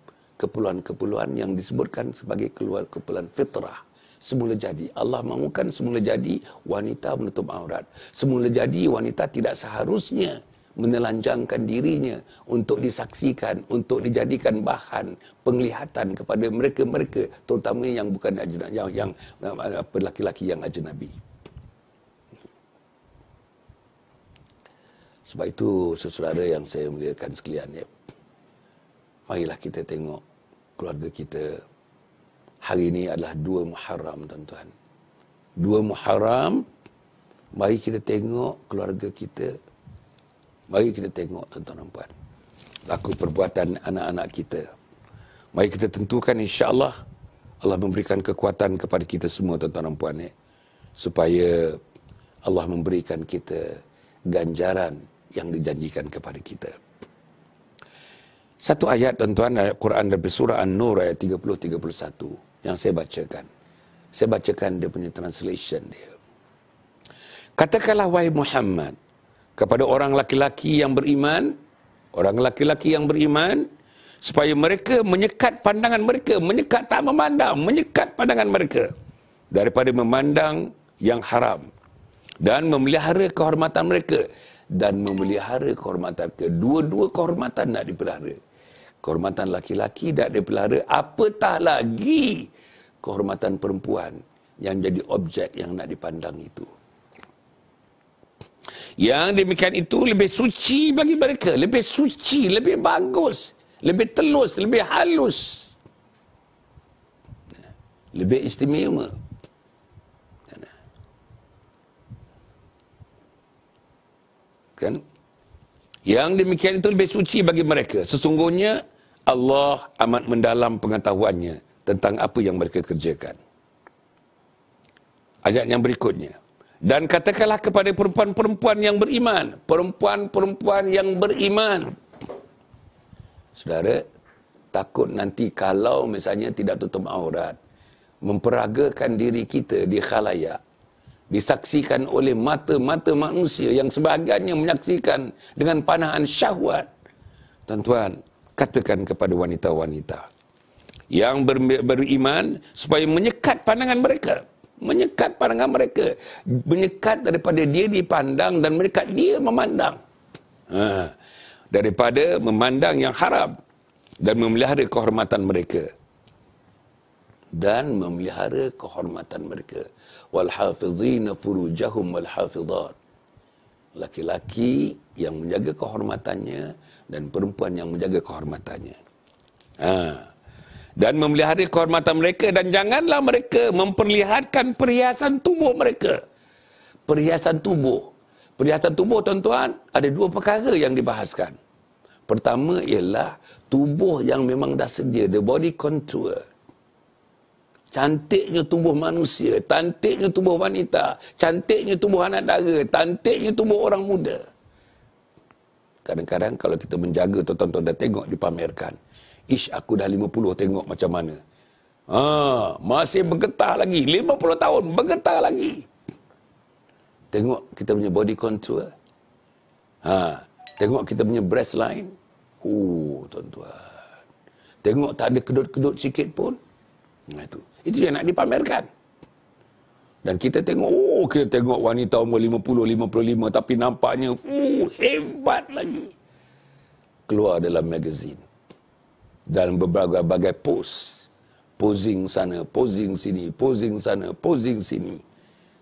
keperluan-keperluan yang disebutkan sebagai keluar keperluan fitrah semula jadi. Allah mahukan semula jadi wanita menutup aurat. Semula jadi wanita tidak seharusnya menelanjangkan dirinya untuk disaksikan, untuk dijadikan bahan penglihatan kepada mereka-mereka terutamanya yang bukan ajnab, yang, yang eh, lelaki laki yang ajnabi. Sebab itu saudara yang saya muliakan sekalian ya. Marilah kita tengok keluarga kita, Hari ini adalah dua Muharram tuan-tuan. Dua Muharram, mari kita tengok keluarga kita. Mari kita tengok tuan-tuan dan puan. Laku perbuatan anak-anak kita. Mari kita tentukan insya Allah Allah memberikan kekuatan kepada kita semua tuan-tuan dan puan. Eh, supaya Allah memberikan kita ganjaran yang dijanjikan kepada kita. Satu ayat tuan-tuan ayat Quran dari surah An-Nur ayat 30 31 yang saya bacakan. Saya bacakan dia punya translation dia. Katakanlah wahai Muhammad kepada orang laki-laki yang beriman, orang laki-laki yang beriman supaya mereka menyekat pandangan mereka, menyekat tak memandang, menyekat pandangan mereka daripada memandang yang haram dan memelihara kehormatan mereka dan memelihara kehormatan kedua-dua kehormatan nak dipelihara kehormatan laki-laki tak dipelihara apatah lagi kehormatan perempuan yang jadi objek yang nak dipandang itu yang demikian itu lebih suci bagi mereka lebih suci lebih bagus lebih telus lebih halus lebih istimewa kan yang demikian itu lebih suci bagi mereka sesungguhnya Allah amat mendalam pengetahuannya tentang apa yang mereka kerjakan. Ayat yang berikutnya. Dan katakanlah kepada perempuan-perempuan yang beriman. Perempuan-perempuan yang beriman. Saudara, takut nanti kalau misalnya tidak tutup aurat. Memperagakan diri kita di khalayak. Disaksikan oleh mata-mata manusia yang sebagainya menyaksikan dengan panahan syahwat. Tuan-tuan, katakan kepada wanita-wanita yang ber- beriman supaya menyekat pandangan mereka menyekat pandangan mereka menyekat daripada dia dipandang dan mereka dia memandang ha. daripada memandang yang haram dan memelihara kehormatan mereka dan memelihara kehormatan mereka wal hafizina furujahum wal hafizat laki-laki yang menjaga kehormatannya dan perempuan yang menjaga kehormatannya. Ha. Dan memelihari kehormatan mereka dan janganlah mereka memperlihatkan perhiasan tubuh mereka. Perhiasan tubuh. Perhiasan tubuh tuan-tuan ada dua perkara yang dibahaskan. Pertama ialah tubuh yang memang dah sedia, the body contour. Cantiknya tubuh manusia, cantiknya tubuh wanita, cantiknya tubuh anak dara, cantiknya tubuh orang muda. Kadang-kadang kalau kita menjaga tu tuan-tuan dah tengok dipamerkan. Ish aku dah lima puluh tengok macam mana. Ha, masih bergetar lagi. lima puluh tahun bergetar lagi. Tengok kita punya body contour. Ha, tengok kita punya breast line. Oh, tuan-tuan. Tengok tak ada kedut-kedut sikit pun. Nah itu. Itu yang nak dipamerkan. Dan kita tengok, oh kita tengok wanita umur 50, 55 tapi nampaknya uh, hebat lagi. Keluar dalam magazin. Dalam berbagai-bagai post. Posing sana, posing sini, posing sana, posing sini.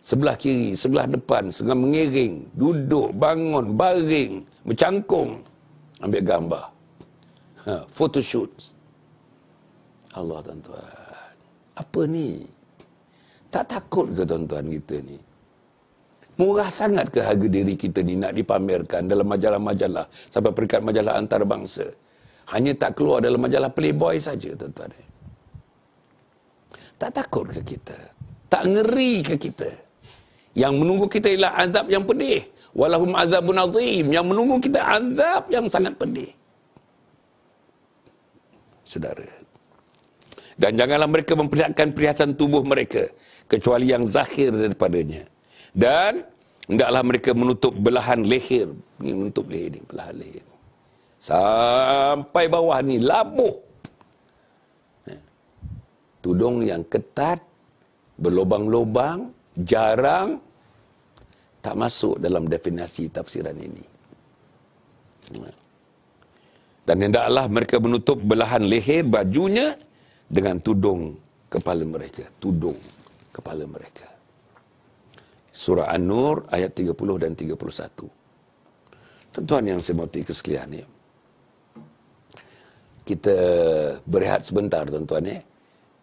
Sebelah kiri, sebelah depan, sengah mengiring, duduk, bangun, baring, mencangkung. Ambil gambar. Ha, photoshoot. Allah tuan Apa ni? Tak takut ke tuan-tuan kita ni? Murah sangat ke harga diri kita ni nak dipamerkan dalam majalah-majalah sampai peringkat majalah antarabangsa? Hanya tak keluar dalam majalah Playboy saja tuan-tuan. Eh? Tak takut ke kita? Tak ngeri ke kita? Yang menunggu kita ialah azab yang pedih. Walahum azabun azim. Yang menunggu kita azab yang sangat pedih. Saudara. Dan janganlah mereka memperlihatkan perhiasan tubuh mereka kecuali yang zahir daripadanya. Dan hendaklah mereka menutup belahan leher, ini menutup leher ini, belahan leher. Ini. Sampai bawah ni labuh. Ha. Tudung yang ketat, berlobang-lobang, jarang tak masuk dalam definisi tafsiran ini. Ha. Dan hendaklah mereka menutup belahan leher bajunya dengan tudung kepala mereka, tudung kepala mereka. Surah An-Nur ayat 30 dan 31. Tuan-tuan yang saya mati kesekian ya. Kita berehat sebentar tuan-tuan ya.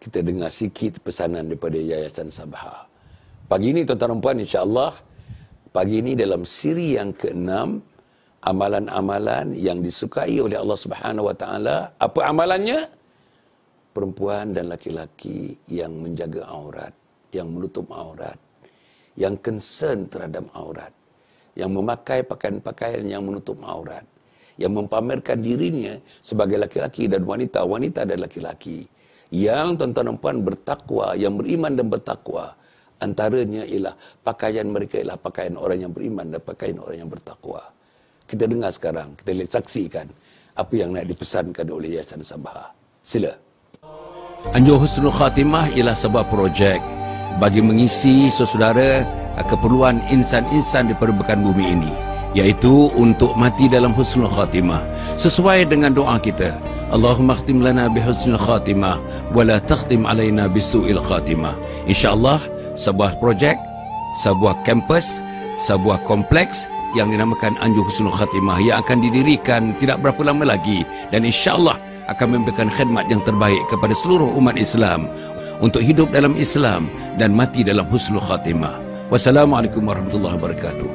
Kita dengar sikit pesanan daripada Yayasan Sabah Pagi ini tuan-tuan dan puan insya-Allah pagi ini dalam siri yang ke-6 amalan-amalan yang disukai oleh Allah Subhanahu Wa Taala. Apa amalannya? Perempuan dan laki-laki yang menjaga aurat yang menutup aurat, yang concern terhadap aurat, yang memakai pakaian-pakaian yang menutup aurat, yang mempamerkan dirinya sebagai laki-laki dan wanita, wanita dan laki-laki, yang tuan-tuan dan puan bertakwa, yang beriman dan bertakwa, antaranya ialah pakaian mereka ialah pakaian orang yang beriman dan pakaian orang yang bertakwa. Kita dengar sekarang, kita lihat saksikan apa yang nak dipesankan oleh Yayasan Sabah. Sila. Anjur Husnul Khatimah ialah sebuah projek bagi mengisi saudara eh, keperluan insan-insan di permukaan bumi ini yaitu untuk mati dalam husnul khatimah sesuai dengan doa kita Allahumma khtim lana bi husnul khatimah wa la takhtim alaina bi su'il khatimah insyaallah sebuah projek sebuah kampus sebuah kompleks yang dinamakan Anjur Husnul Khatimah yang akan didirikan tidak berapa lama lagi dan insyaAllah akan memberikan khidmat yang terbaik kepada seluruh umat Islam untuk hidup dalam Islam dan mati dalam husnul khatimah. Wassalamualaikum warahmatullahi wabarakatuh.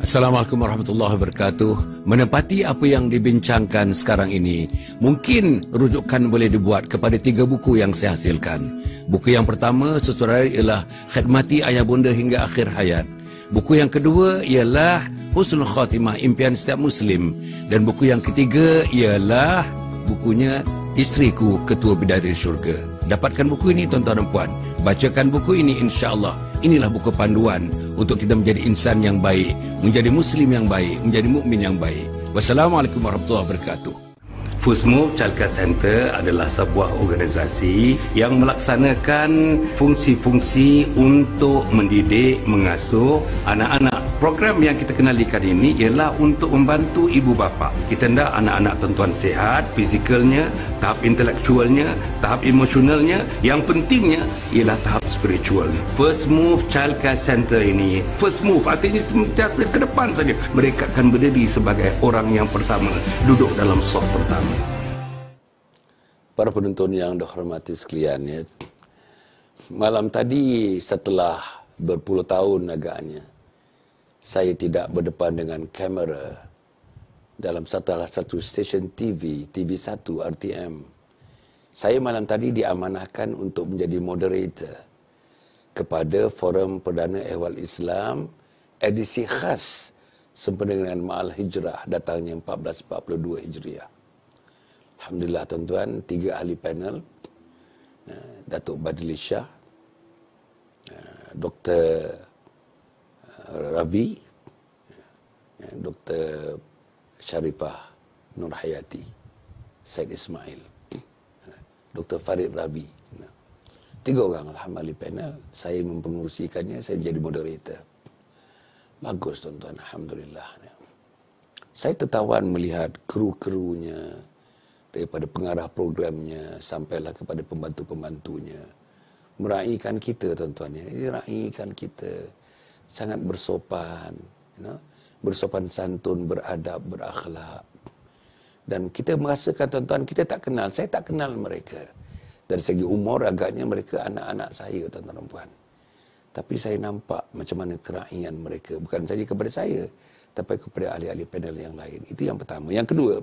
Assalamualaikum warahmatullahi wabarakatuh. Menepati apa yang dibincangkan sekarang ini, mungkin rujukan boleh dibuat kepada tiga buku yang saya hasilkan. Buku yang pertama sesuai ialah Khidmati Ayah Bunda Hingga Akhir Hayat. Buku yang kedua ialah Husnul Khatimah Impian Setiap Muslim. Dan buku yang ketiga ialah bukunya Isteriku Ketua Bidari Syurga. Dapatkan buku ini tuan-tuan dan puan. Bacakan buku ini insya-Allah. Inilah buku panduan untuk kita menjadi insan yang baik, menjadi muslim yang baik, menjadi mukmin yang baik. Wassalamualaikum warahmatullahi wabarakatuh. FUSMO Child Care Center adalah sebuah organisasi yang melaksanakan fungsi-fungsi untuk mendidik, mengasuh anak-anak Program yang kita kenalikan ini ialah untuk membantu ibu bapa. Kita hendak anak-anak tuan-tuan sihat fizikalnya, tahap intelektualnya, tahap emosionalnya. Yang pentingnya ialah tahap spiritual. First Move Child Care Center ini, First Move artinya sentiasa ke depan saja. Mereka akan berdiri sebagai orang yang pertama duduk dalam sok pertama. Para penonton yang dihormati sekalian, ya. malam tadi setelah berpuluh tahun agaknya, saya tidak berdepan dengan kamera dalam salah satu stesen TV, TV1 RTM. Saya malam tadi diamanahkan untuk menjadi moderator kepada Forum Perdana Ehwal Islam edisi khas sempena dengan Ma'al Hijrah datangnya 1442 Hijriah. Alhamdulillah tuan-tuan, tiga ahli panel, eh, Datuk Badli Shah, eh, Dr. Rabi, ya, Dr. Sharifah Nur Hayati Said Ismail ya, Dr. Farid Rabi, ya. tiga orang alhamdulillah panel saya mempengerusikannya saya menjadi moderator bagus tuan-tuan alhamdulillah saya tertawan melihat kru-krunya daripada pengarah programnya sampailah kepada pembantu-pembantunya meraihkan kita tuan-tuan meraihkan kita sangat bersopan you know? bersopan santun beradab berakhlak dan kita merasakan tuan-tuan kita tak kenal saya tak kenal mereka dari segi umur agaknya mereka anak-anak saya tuan-tuan dan puan tapi saya nampak macam mana keraingan mereka bukan saja kepada saya tapi kepada ahli-ahli panel yang lain itu yang pertama yang kedua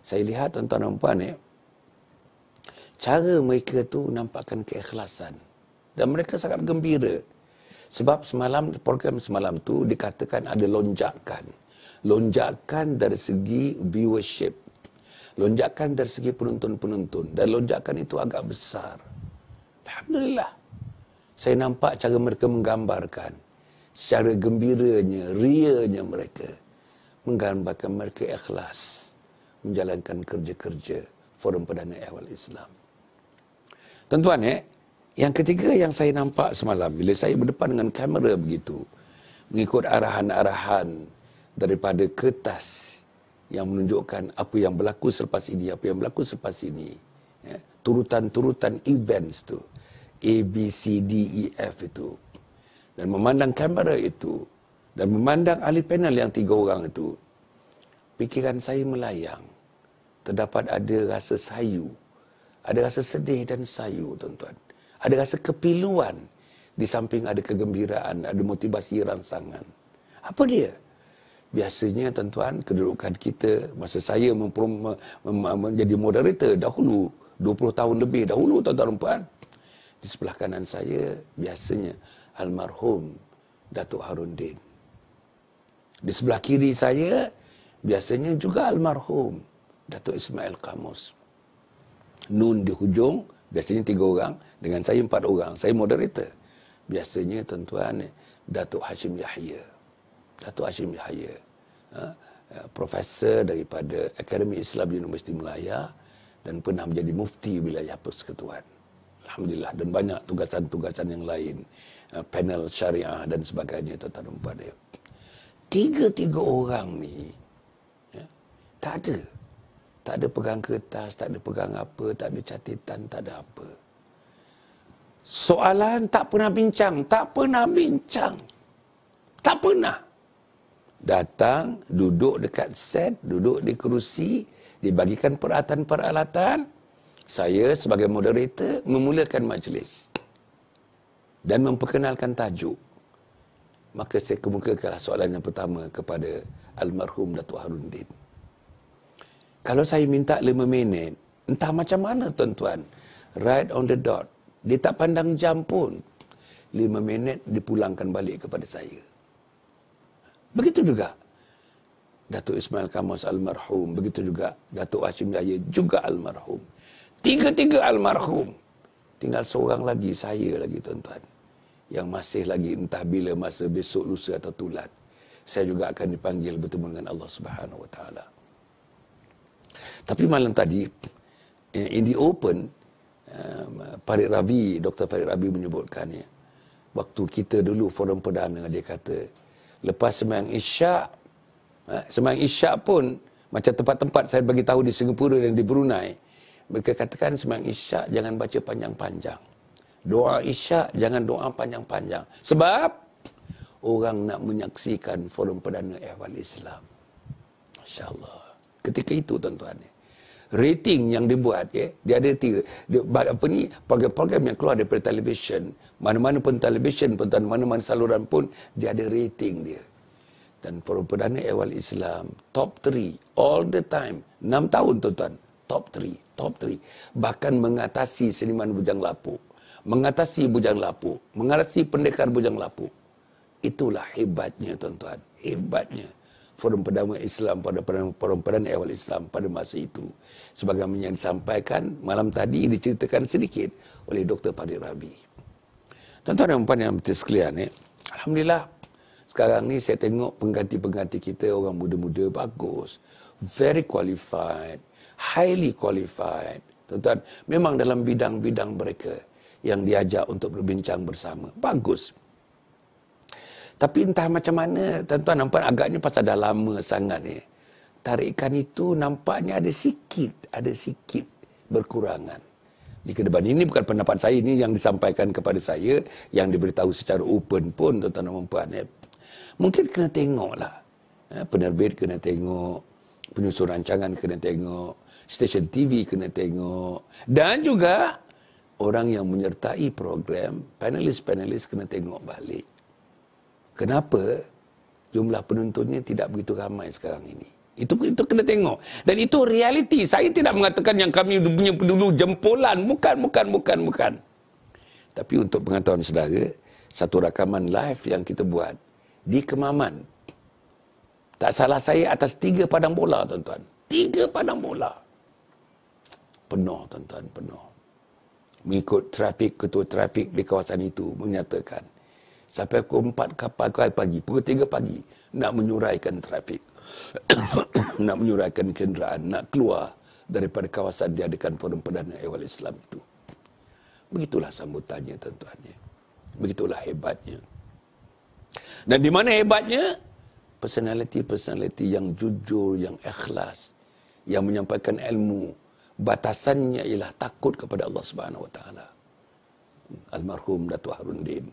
saya lihat tuan-tuan dan puan eh, cara mereka tu nampakkan keikhlasan dan mereka sangat gembira sebab semalam program semalam tu dikatakan ada lonjakan. Lonjakan dari segi viewership. Lonjakan dari segi penonton-penonton. Dan lonjakan itu agak besar. Alhamdulillah. Saya nampak cara mereka menggambarkan. Secara gembiranya, rianya mereka. Menggambarkan mereka ikhlas. Menjalankan kerja-kerja Forum Perdana Ehwal Islam. Tentuannya. eh, yang ketiga yang saya nampak semalam bila saya berdepan dengan kamera begitu mengikut arahan-arahan daripada kertas yang menunjukkan apa yang berlaku selepas ini, apa yang berlaku selepas ini. Ya, turutan-turutan events tu. A, B, C, D, E, F itu. Dan memandang kamera itu dan memandang ahli panel yang tiga orang itu pikiran saya melayang. Terdapat ada rasa sayu. Ada rasa sedih dan sayu tuan-tuan ada rasa kepiluan di samping ada kegembiraan, ada motivasi rangsangan. Apa dia? Biasanya tuan-tuan, kedudukan kita masa saya menjadi moderator dahulu 20 tahun lebih dahulu tuan-tuan dan puan di sebelah kanan saya biasanya almarhum Datuk Harun Din. Di sebelah kiri saya biasanya juga almarhum Datuk Ismail Kamus. Nun di hujung biasanya tiga orang, dengan saya empat orang, saya moderator. Biasanya tuan-tuan Datuk Hashim Yahya. Datuk Hashim Yahya. Ha, ha? Profesor daripada Akademi Islam Universiti Melaya dan pernah menjadi mufti wilayah persekutuan. Alhamdulillah dan banyak tugasan-tugasan yang lain. Ha, panel syariah dan sebagainya tuan-tuan dan Tiga-tiga orang ni ya, tak ada. Tak ada pegang kertas, tak ada pegang apa, tak ada catatan, tak ada apa soalan tak pernah bincang, tak pernah bincang. Tak pernah. Datang, duduk dekat set, duduk di kerusi, dibagikan peralatan-peralatan. Saya sebagai moderator memulakan majlis dan memperkenalkan tajuk. Maka saya kemukakanlah soalan yang pertama kepada almarhum Datuk Harun Din. Kalau saya minta lima minit, entah macam mana tuan-tuan, right on the dot, dia tak pandang jam pun. Lima minit dipulangkan balik kepada saya. Begitu juga. Datuk Ismail Kamus almarhum. Begitu juga. Datuk Hashim Yahya juga almarhum. Tiga-tiga almarhum. Tinggal seorang lagi, saya lagi tuan-tuan. Yang masih lagi entah bila masa besok lusa atau tulat. Saya juga akan dipanggil bertemu dengan Allah Subhanahu SWT. Tapi malam tadi, eh, in the open, Um, Farid Rabi, Dr. Farid Rabi menyebutkannya. Waktu kita dulu forum perdana, dia kata, lepas semayang isyak, eh, semayang isyak pun, macam tempat-tempat saya bagi tahu di Singapura dan di Brunei, mereka katakan semayang isyak jangan baca panjang-panjang. Doa isyak jangan doa panjang-panjang. Sebab, orang nak menyaksikan forum perdana Ehwal Islam. Masya Allah. Ketika itu, tuan-tuan, ya rating yang dibuat ya dia ada tiga dia, apa ni program-program yang keluar daripada televisyen mana-mana pun televisyen pun dan mana-mana saluran pun dia ada rating dia dan forum perdana Islam top 3 all the time enam tahun tuan-tuan top 3 top 3 bahkan mengatasi seniman bujang lapuk mengatasi bujang lapuk mengatasi pendekar bujang lapuk itulah hebatnya tuan-tuan hebatnya forum perdana Islam pada forum perdana awal Islam pada masa itu. sebagai yang disampaikan malam tadi diceritakan sedikit oleh Dr. Fadil Rabi. Tuan-tuan dan puan yang betul sekalian, eh? Alhamdulillah sekarang ni saya tengok pengganti-pengganti kita orang muda-muda bagus. Very qualified, highly qualified. Tuan-tuan, memang dalam bidang-bidang mereka yang diajak untuk berbincang bersama. Bagus. Tapi entah macam mana, tuan-tuan nampak agaknya pasal dah lama sangat ni. Tarikan itu nampaknya ada sikit, ada sikit berkurangan. Di kedepan ini bukan pendapat saya, ini yang disampaikan kepada saya, yang diberitahu secara open pun, tuan-tuan dan puan. Ya. Eh, mungkin kena tengoklah. Eh, penerbit kena tengok, penyusun rancangan kena tengok, stesen TV kena tengok, dan juga orang yang menyertai program, panelis-panelis kena tengok balik kenapa jumlah penontonnya tidak begitu ramai sekarang ini. Itu itu kena tengok. Dan itu realiti. Saya tidak mengatakan yang kami punya dulu jempolan. Bukan, bukan, bukan, bukan. Tapi untuk pengetahuan saudara, satu rakaman live yang kita buat di Kemaman. Tak salah saya atas tiga padang bola, tuan-tuan. Tiga padang bola. Penuh, tuan-tuan, penuh. Mengikut trafik, ketua trafik di kawasan itu menyatakan sampai pukul 4 kapal pagi, pukul 3 pagi nak menyuraikan trafik. <coughs> nak menyuraikan kenderaan, nak keluar daripada kawasan diadakan forum perdana awal Islam itu. Begitulah sambutannya tuan-tuan ya. Begitulah hebatnya. Dan di mana hebatnya? Personaliti-personaliti yang jujur, yang ikhlas, yang menyampaikan ilmu, batasannya ialah takut kepada Allah Subhanahu Wa Taala. Hmm, almarhum Datuk Harun Din.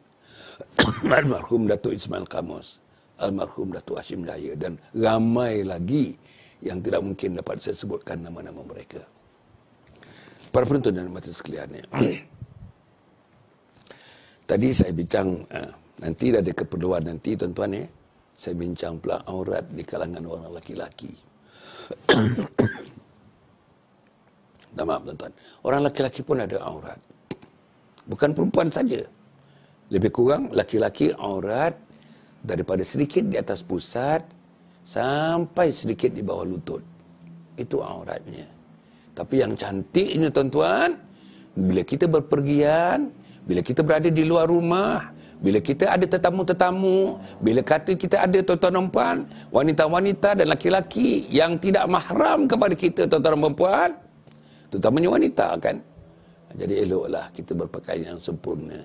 <coughs> almarhum Datuk Ismail Kamus, almarhum Datuk Hashim Jaya dan ramai lagi yang tidak mungkin dapat saya sebutkan nama-nama mereka. Para penonton dan mata sekalian ya. <coughs> Tadi saya bincang eh, nanti ada keperluan nanti tuan-tuan ya, Saya bincang pula aurat di kalangan orang laki-laki. Dah <coughs> maaf tuan-tuan. Orang laki-laki pun ada aurat. Bukan perempuan saja lebih kurang laki-laki aurat daripada sedikit di atas pusat sampai sedikit di bawah lutut. Itu auratnya. Tapi yang cantiknya tuan-tuan, bila kita berpergian, bila kita berada di luar rumah, bila kita ada tetamu-tetamu, bila kata kita ada tuan-tuan dan puan, wanita-wanita dan laki-laki yang tidak mahram kepada kita tuan-tuan dan puan, terutamanya wanita kan. Jadi eloklah kita berpakaian yang sempurna.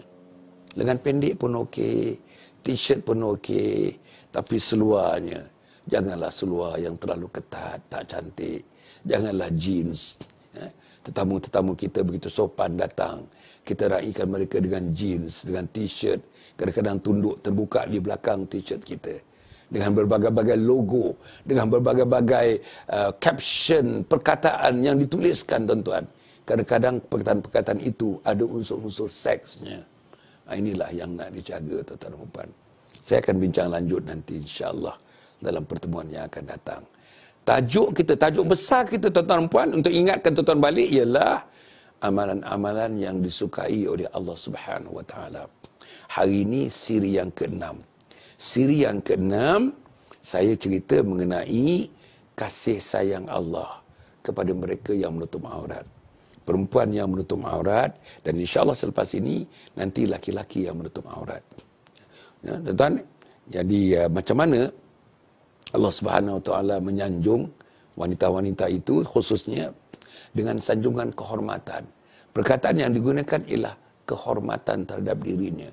Lengan pendek pun okey. T-shirt pun okey. Tapi seluarnya, janganlah seluar yang terlalu ketat, tak cantik. Janganlah jeans. Ya. Tetamu-tetamu kita begitu sopan datang. Kita raikan mereka dengan jeans, dengan t-shirt. Kadang-kadang tunduk terbuka di belakang t-shirt kita. Dengan berbagai-bagai logo, dengan berbagai-bagai uh, caption, perkataan yang dituliskan tuan-tuan. Kadang-kadang perkataan-perkataan itu ada unsur-unsur seksnya. Ah, inilah yang nak dijaga tuan-tuan dan puan. Saya akan bincang lanjut nanti insya-Allah dalam pertemuan yang akan datang. Tajuk kita, tajuk besar kita tuan-tuan dan puan untuk ingatkan tuan-tuan balik ialah amalan-amalan yang disukai oleh Allah Subhanahu wa taala. Hari ini siri yang keenam. Siri yang keenam saya cerita mengenai kasih sayang Allah kepada mereka yang menutup aurat perempuan yang menutup aurat dan insya Allah selepas ini nanti laki-laki yang menutup aurat. Ya, tuan jadi uh, macam mana Allah Subhanahu Wa Taala menyanjung wanita-wanita itu khususnya dengan sanjungan kehormatan. Perkataan yang digunakan ialah kehormatan terhadap dirinya,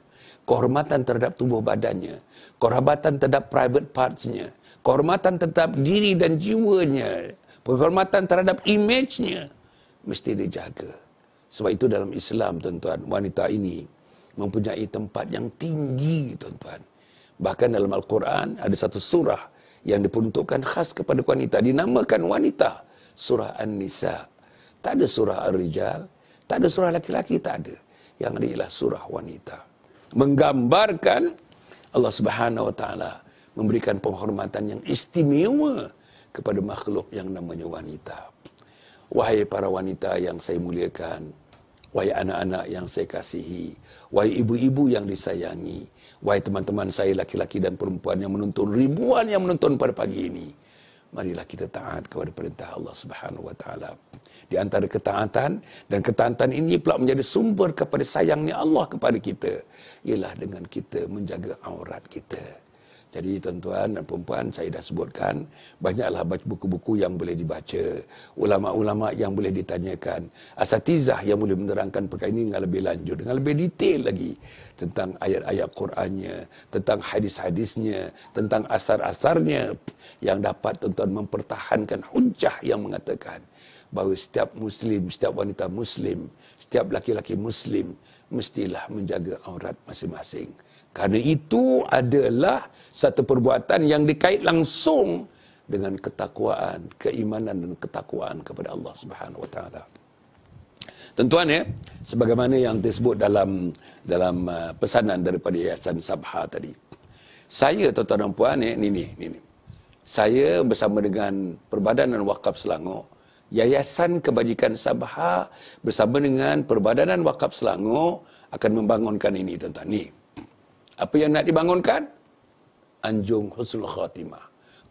kehormatan terhadap tubuh badannya, kehormatan terhadap private partsnya, kehormatan terhadap diri dan jiwanya, kehormatan terhadap image mesti dijaga. Sebab itu dalam Islam tuan-tuan, wanita ini mempunyai tempat yang tinggi tuan-tuan. Bahkan dalam Al-Quran ada satu surah yang diperuntukkan khas kepada wanita dinamakan wanita, surah An-Nisa. Tak ada surah Ar-Rijal, tak ada surah laki-laki, tak ada. Yang ada ialah surah wanita. Menggambarkan Allah Subhanahu wa taala memberikan penghormatan yang istimewa kepada makhluk yang namanya wanita. Wahai para wanita yang saya muliakan, wahai anak-anak yang saya kasihi, wahai ibu-ibu yang disayangi, wahai teman-teman saya laki-laki dan perempuan yang menonton ribuan yang menonton pada pagi ini. Marilah kita taat kepada perintah Allah Subhanahu wa taala. Di antara ketaatan dan ketaatan ini pula menjadi sumber kepada sayangnya Allah kepada kita ialah dengan kita menjaga aurat kita. Jadi tuan-tuan dan perempuan saya dah sebutkan banyaklah baca buku-buku yang boleh dibaca, ulama-ulama yang boleh ditanyakan, asatizah yang boleh menerangkan perkara ini dengan lebih lanjut, dengan lebih detail lagi tentang ayat-ayat Qurannya, tentang hadis-hadisnya, tentang asar-asarnya yang dapat tuan-tuan mempertahankan hujah yang mengatakan bahawa setiap muslim, setiap wanita muslim, setiap laki-laki muslim mestilah menjaga aurat masing-masing. Kerana itu adalah satu perbuatan yang dikait langsung dengan ketakwaan, keimanan dan ketakwaan kepada Allah Subhanahu Wa Taala. Tentuan ya, sebagaimana yang disebut dalam dalam uh, pesanan daripada Yayasan Sabha tadi. Saya tuan-tuan dan puan ya, ini, ini ini. Saya bersama dengan Perbadanan Wakaf Selangor, Yayasan Kebajikan Sabha bersama dengan Perbadanan Wakaf Selangor akan membangunkan ini tuan-tuan. Ini apa yang nak dibangunkan? Anjung Husnul Khatimah.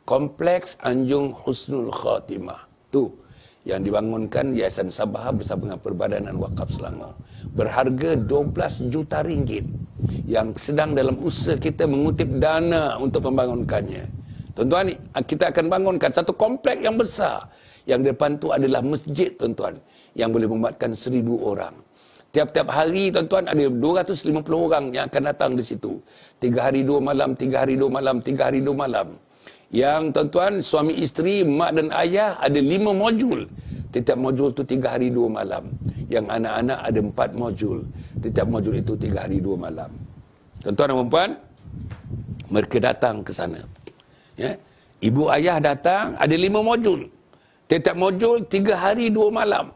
Kompleks Anjung Husnul Khatimah. Tu yang dibangunkan Yayasan Sabah bersama dengan Perbadanan Wakaf Selangor. Berharga 12 juta ringgit yang sedang dalam usaha kita mengutip dana untuk membangunkannya. Tuan-tuan, kita akan bangunkan satu kompleks yang besar. Yang depan tu adalah masjid, tuan-tuan. Yang boleh membuatkan seribu orang. Tiap-tiap hari tuan-tuan ada 250 orang yang akan datang di situ. Tiga hari dua malam, tiga hari dua malam, tiga hari dua malam. Yang tuan-tuan suami isteri, mak dan ayah ada lima modul. Tiap-tiap modul itu tiga hari dua malam. Yang anak-anak ada empat modul. Tiap-tiap modul itu tiga hari dua malam. Tuan-tuan dan perempuan, mereka datang ke sana. Ya? Ibu ayah datang, ada lima modul. Tiap-tiap modul tiga hari dua malam.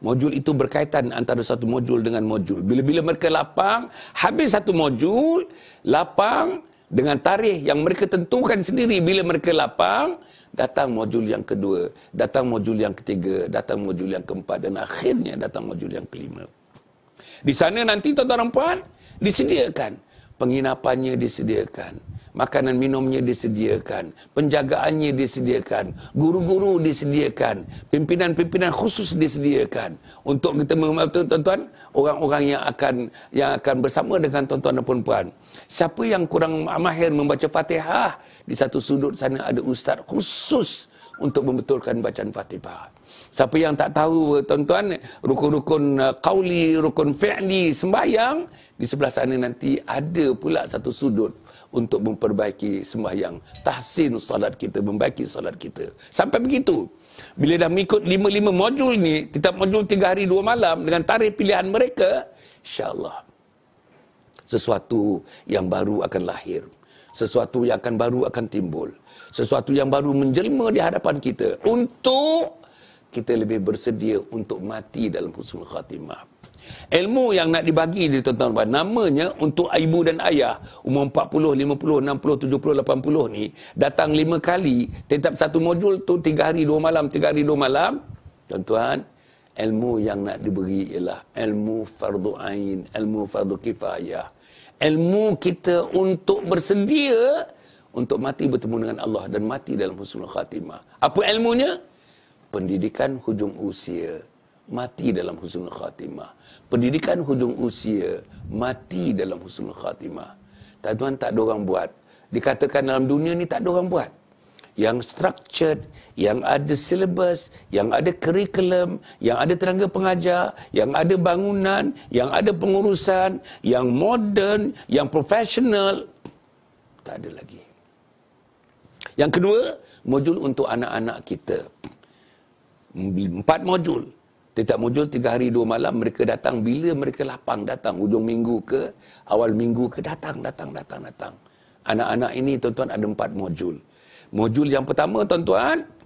Modul itu berkaitan antara satu modul dengan modul. Bila-bila mereka lapang, habis satu modul, lapang dengan tarikh yang mereka tentukan sendiri bila mereka lapang, datang modul yang kedua, datang modul yang ketiga, datang modul yang keempat dan akhirnya datang modul yang kelima. Di sana nanti tuan-tuan dan puan disediakan penginapannya disediakan, makanan minumnya disediakan, penjagaannya disediakan, guru-guru disediakan, pimpinan-pimpinan khusus disediakan untuk kita mengambil tuan-tuan orang-orang yang akan yang akan bersama dengan tuan-tuan dan puan-puan. Siapa yang kurang mahir membaca Fatihah, di satu sudut sana ada ustaz khusus untuk membetulkan bacaan Fatihah. Siapa yang tak tahu tuan-tuan, rukun-rukun uh, qawli, rukun fi'li, sembahyang, di sebelah sana nanti ada pula satu sudut untuk memperbaiki sembahyang. Tahsin salat kita, membaiki salat kita. Sampai begitu. Bila dah mengikut lima-lima modul ni, kita modul tiga hari dua malam dengan tarikh pilihan mereka, insyaAllah sesuatu yang baru akan lahir. Sesuatu yang akan baru akan timbul. Sesuatu yang baru menjelma di hadapan kita. Untuk kita lebih bersedia untuk mati dalam husnul khatimah. Ilmu yang nak dibagi di tuan-tuan namanya untuk ibu dan ayah umur 40, 50, 60, 70, 80 ni datang lima kali tetap satu modul tu tiga hari dua malam, tiga hari dua malam. Tuan-tuan, ilmu yang nak diberi ialah ilmu fardu ain, ilmu fardu kifayah. Ilmu kita untuk bersedia untuk mati bertemu dengan Allah dan mati dalam husnul khatimah. Apa ilmunya? pendidikan hujung usia mati dalam husnul khatimah. Pendidikan hujung usia mati dalam husnul khatimah. Tak tuan tak ada orang buat. Dikatakan dalam dunia ni tak ada orang buat. Yang structured, yang ada syllabus, yang ada curriculum, yang ada tenaga pengajar, yang ada bangunan, yang ada pengurusan, yang modern, yang professional. Tak ada lagi. Yang kedua, modul untuk anak-anak kita empat modul. tiap modul tiga hari dua malam mereka datang bila mereka lapang datang ujung minggu ke awal minggu ke datang datang datang datang. Anak-anak ini tuan-tuan ada empat modul. Modul yang pertama tuan-tuan